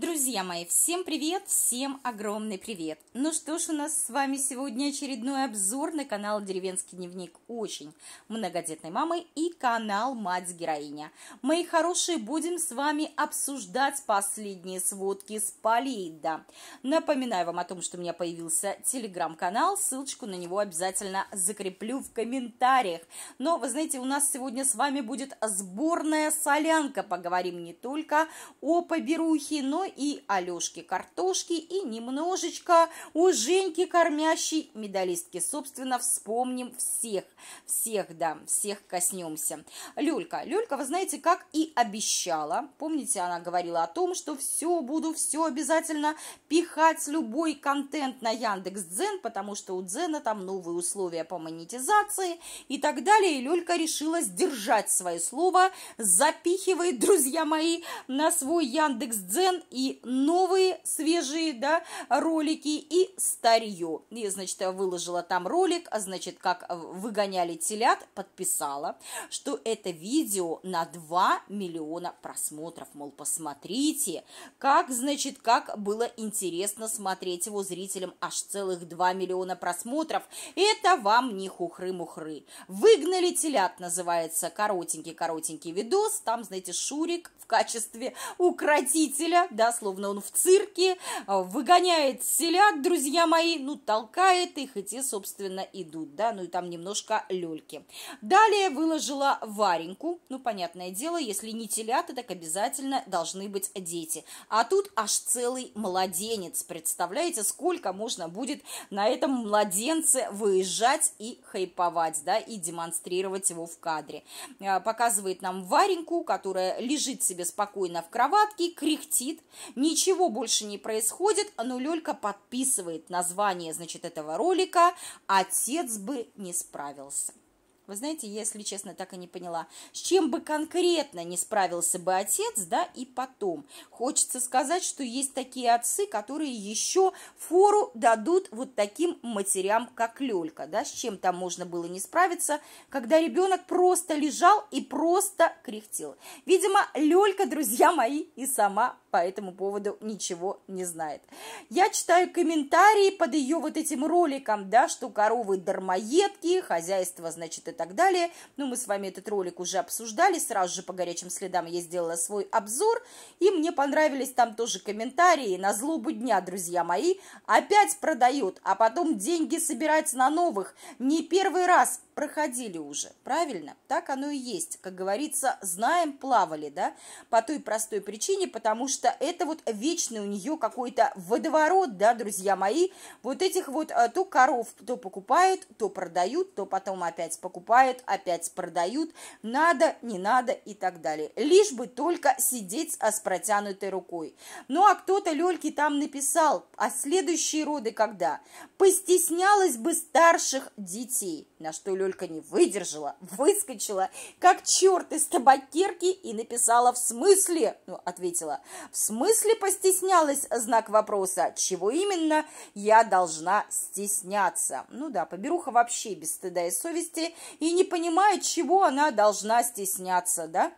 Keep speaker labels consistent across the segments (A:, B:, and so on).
A: Друзья мои, всем привет, всем огромный привет! Ну что ж, у нас с вами сегодня очередной обзор на канал «Деревенский дневник» очень многодетной мамы и канал «Мать-героиня». Мои хорошие, будем с вами обсуждать последние сводки с Полейда. Напоминаю вам о том, что у меня появился телеграм-канал, ссылочку на него обязательно закреплю в комментариях. Но, вы знаете, у нас сегодня с вами будет сборная солянка, поговорим не только о поберухе, но и Алешки картошки, и немножечко у Женьки кормящей медалистки. Собственно, вспомним всех, всех, да, всех коснемся. Люлька, Люлька, вы знаете, как и обещала, помните, она говорила о том, что все, буду все обязательно пихать любой контент на Яндекс.Дзен, потому что у Дзена там новые условия по монетизации и так далее, и Люлька решила сдержать свое слово, запихивает, друзья мои, на свой Яндекс.Дзен и и новые свежие да, ролики и старье. И, значит, выложила там ролик, а значит, как выгоняли телят, подписала, что это видео на 2 миллиона просмотров. Мол, посмотрите, как, значит, как было интересно смотреть его зрителям аж целых 2 миллиона просмотров. Это вам не хухры-мухры. Выгнали телят, называется коротенький-коротенький видос. Там, знаете, Шурик в качестве укротителя, да, словно он в цирке, а, выгоняет селяк, друзья мои, ну, толкает их, и те, собственно, идут, да, ну, и там немножко лёльки. Далее выложила Вареньку, ну, понятное дело, если не телята, так обязательно должны быть дети. А тут аж целый младенец, представляете, сколько можно будет на этом младенце выезжать и хайповать, да, и демонстрировать его в кадре. А, показывает нам Вареньку, которая лежит себе спокойно в кроватке, кряхтит, Ничего больше не происходит, но Лёлька подписывает название, значит, этого ролика «Отец бы не справился». Вы знаете, я, если честно, так и не поняла, с чем бы конкретно не справился бы отец, да, и потом. Хочется сказать, что есть такие отцы, которые еще фору дадут вот таким матерям, как Лёлька, да, с чем там можно было не справиться, когда ребенок просто лежал и просто кряхтел. Видимо, Лёлька, друзья мои, и сама по этому поводу ничего не знает. Я читаю комментарии под ее вот этим роликом, да, что коровы дармоедки, хозяйство, значит, это так далее. Ну, мы с вами этот ролик уже обсуждали, сразу же по горячим следам я сделала свой обзор, и мне понравились там тоже комментарии на злобу дня, друзья мои. Опять продают, а потом деньги собирать на новых. Не первый раз проходили уже, правильно? Так оно и есть. Как говорится, знаем, плавали, да? По той простой причине, потому что это вот вечный у нее какой-то водоворот, да, друзья мои. Вот этих вот э, то коров то покупают, то продают, то потом опять покупают покупают, опять продают, надо, не надо и так далее. Лишь бы только сидеть а с протянутой рукой. Ну а кто-то Лёльке там написал, а следующие роды когда? Постеснялась бы старших детей, на что Лёлька не выдержала, выскочила, как черт из табакерки и написала в смысле, ну ответила, в смысле постеснялась знак вопроса, чего именно я должна стесняться. Ну да, поберуха вообще без стыда и совести и не понимает, чего она должна стесняться, да?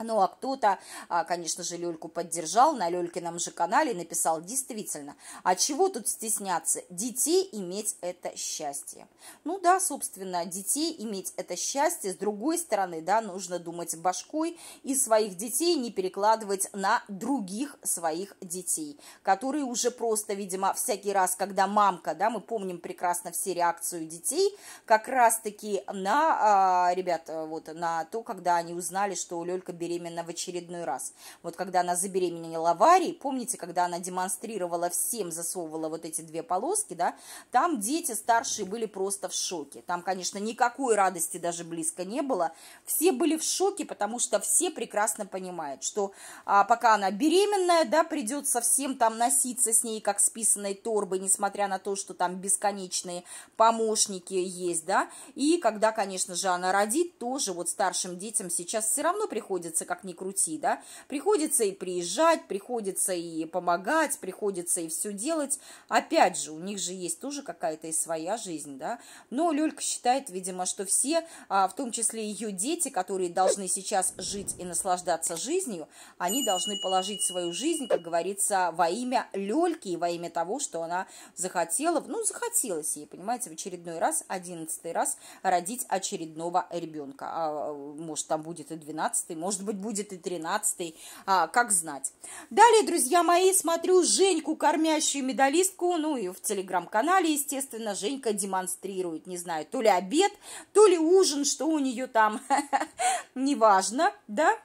A: Ну, а кто-то, а, конечно же, Лёльку поддержал на Лёлькином же канале и написал «Действительно, а чего тут стесняться? Детей иметь это счастье». Ну да, собственно, детей иметь это счастье. С другой стороны, да, нужно думать башкой и своих детей не перекладывать на других своих детей, которые уже просто, видимо, всякий раз, когда мамка, да, мы помним прекрасно все реакцию детей, как раз-таки на, а, ребят, вот, на то, когда они узнали, что Лёлька беременна беременна в очередной раз. Вот когда она забеременела в аварии, помните, когда она демонстрировала всем, засовывала вот эти две полоски, да, там дети старшие были просто в шоке. Там, конечно, никакой радости даже близко не было. Все были в шоке, потому что все прекрасно понимают, что а, пока она беременная, да, придется всем там носиться с ней, как с писаной торбой, несмотря на то, что там бесконечные помощники есть, да, и когда, конечно же, она родит, тоже вот старшим детям сейчас все равно приходится приходится, как ни крути, да, приходится и приезжать, приходится и помогать, приходится и все делать. Опять же, у них же есть тоже какая-то и своя жизнь, да. Но Лёлька считает, видимо, что все, а, в том числе ее дети, которые должны сейчас жить и наслаждаться жизнью, они должны положить свою жизнь, как говорится, во имя Лёльки и во имя того, что она захотела, ну, захотелось ей, понимаете, в очередной раз, одиннадцатый раз родить очередного ребенка. А, может, там будет и двенадцатый, может быть, быть, будет и тринадцатый, а, как знать. Далее, друзья мои, смотрю Женьку, кормящую медалистку, ну и в телеграм-канале, естественно, Женька демонстрирует, не знаю, то ли обед, то ли ужин, что у нее там, неважно, да,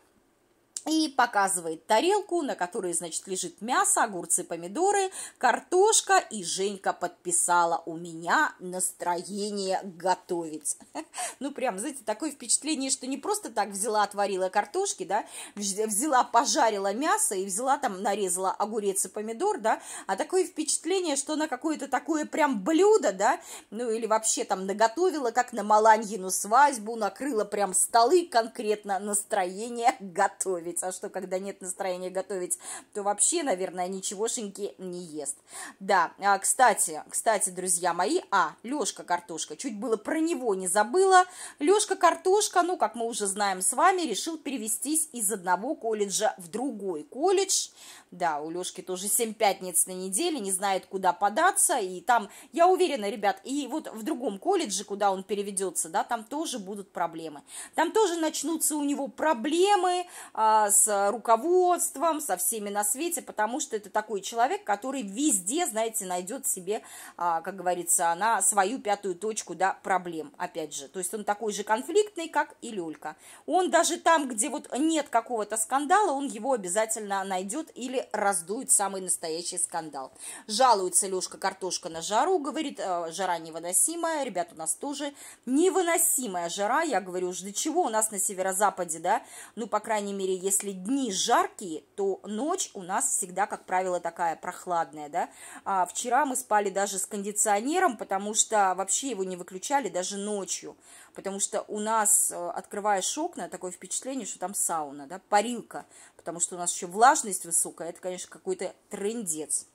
A: и показывает тарелку, на которой, значит, лежит мясо, огурцы, помидоры, картошка, и Женька подписала «У меня настроение готовить». Ну, прям, знаете, такое впечатление, что не просто так взяла, отварила картошки, да, взяла, пожарила мясо и взяла там, нарезала огурец и помидор, да, а такое впечатление, что она какое-то такое прям блюдо, да, ну, или вообще там наготовила, как на Маланьину свадьбу, накрыла прям столы конкретно, настроение готовить готовить, а что, когда нет настроения готовить, то вообще, наверное, ничегошеньки не ест. Да, а, кстати, кстати, друзья мои, а, Лешка Картошка, чуть было про него не забыла. Лешка Картошка, ну, как мы уже знаем с вами, решил перевестись из одного колледжа в другой колледж. Да, у Лешки тоже 7 пятниц на неделе, не знает, куда податься, и там, я уверена, ребят, и вот в другом колледже, куда он переведется, да, там тоже будут проблемы. Там тоже начнутся у него проблемы, а, с руководством, со всеми на свете, потому что это такой человек, который везде, знаете, найдет себе, а, как говорится, на свою пятую точку, да, проблем, опять же. То есть он такой же конфликтный, как и Люлька. Он даже там, где вот нет какого-то скандала, он его обязательно найдет или раздует самый настоящий скандал. Жалуется Лешка картошка на жару, говорит, «Э, жара невыносимая, ребят, у нас тоже невыносимая жара, я говорю уж, до чего у нас на северо-западе, да, ну, по крайней мере, если если дни жаркие, то ночь у нас всегда, как правило, такая прохладная, да. А вчера мы спали даже с кондиционером, потому что вообще его не выключали даже ночью, потому что у нас, э, открываешь окна, такое впечатление, что там сауна, да, парилка, потому что у нас еще влажность высокая, это, конечно, какой-то трендец.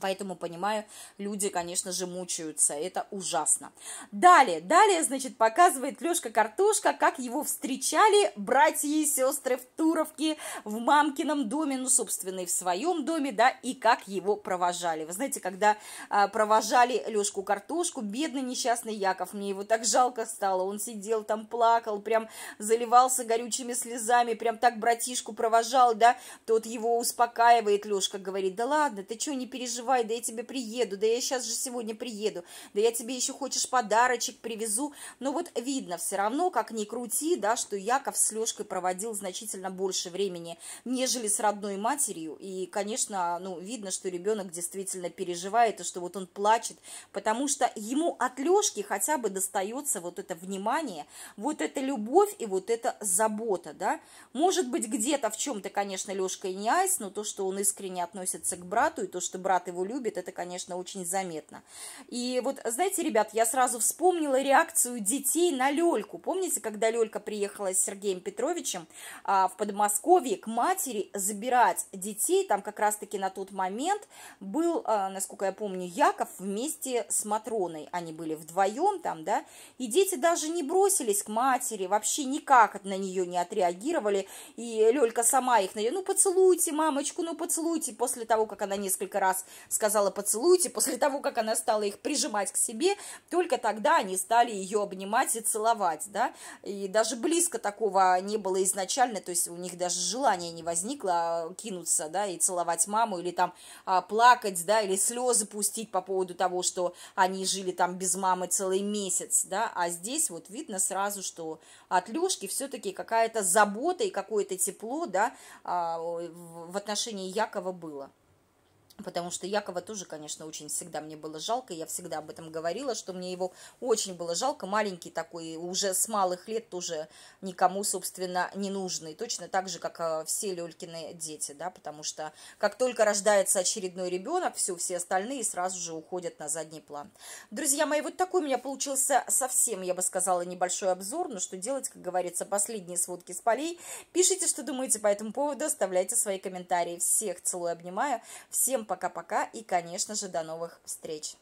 A: Поэтому, понимаю, люди, конечно же, мучаются. Это ужасно. Далее, далее, значит, показывает Лешка Картошка, как его встречали братья и сестры в Туровке, в мамкином доме, ну, собственно, и в своем доме, да, и как его провожали. Вы знаете, когда а, провожали Лешку Картошку, бедный несчастный Яков, мне его так жалко стало, он сидел там, плакал, прям заливался горючими слезами, прям так братишку провожал, да, тот его успокаивает, Лешка говорит, да ладно, ты что, не переживай, переживай, да я тебе приеду, да я сейчас же сегодня приеду, да я тебе еще хочешь подарочек привезу. Но вот видно все равно, как ни крути, да, что Яков с Лешкой проводил значительно больше времени, нежели с родной матерью. И, конечно, ну, видно, что ребенок действительно переживает, и что вот он плачет, потому что ему от Лешки хотя бы достается вот это внимание, вот эта любовь и вот эта забота, да. Может быть, где-то в чем-то, конечно, Лешка и не айс, но то, что он искренне относится к брату, и то, что брат его его любит, это, конечно, очень заметно. И вот, знаете, ребят, я сразу вспомнила реакцию детей на Лельку. Помните, когда Лелька приехала с Сергеем Петровичем а, в Подмосковье к матери забирать детей, там как раз-таки на тот момент был, а, насколько я помню, Яков вместе с Матроной, они были вдвоем там, да, и дети даже не бросились к матери, вообще никак на нее не отреагировали, и Лелька сама их, ну, ну, поцелуйте мамочку, ну, поцелуйте, после того, как она несколько раз сказала поцелуйте, после того, как она стала их прижимать к себе, только тогда они стали ее обнимать и целовать, да, и даже близко такого не было изначально, то есть у них даже желания не возникло а кинуться, да, и целовать маму или там а, плакать, да, или слезы пустить по поводу того, что они жили там без мамы целый месяц, да, а здесь вот видно сразу, что от Лешки все-таки какая-то забота и какое-то тепло, да, а, в отношении Якова было. Потому что Якова тоже, конечно, очень всегда мне было жалко, я всегда об этом говорила, что мне его очень было жалко, маленький такой, уже с малых лет тоже никому, собственно, не нужный, точно так же, как э, все Лелькины дети, да, потому что как только рождается очередной ребенок, все, все остальные сразу же уходят на задний план. Друзья мои, вот такой у меня получился совсем, я бы сказала, небольшой обзор, но ну, что делать, как говорится, последние сводки с полей. Пишите, что думаете по этому поводу, оставляйте свои комментарии. Всех целую, обнимаю, всем пока-пока и, конечно же, до новых встреч!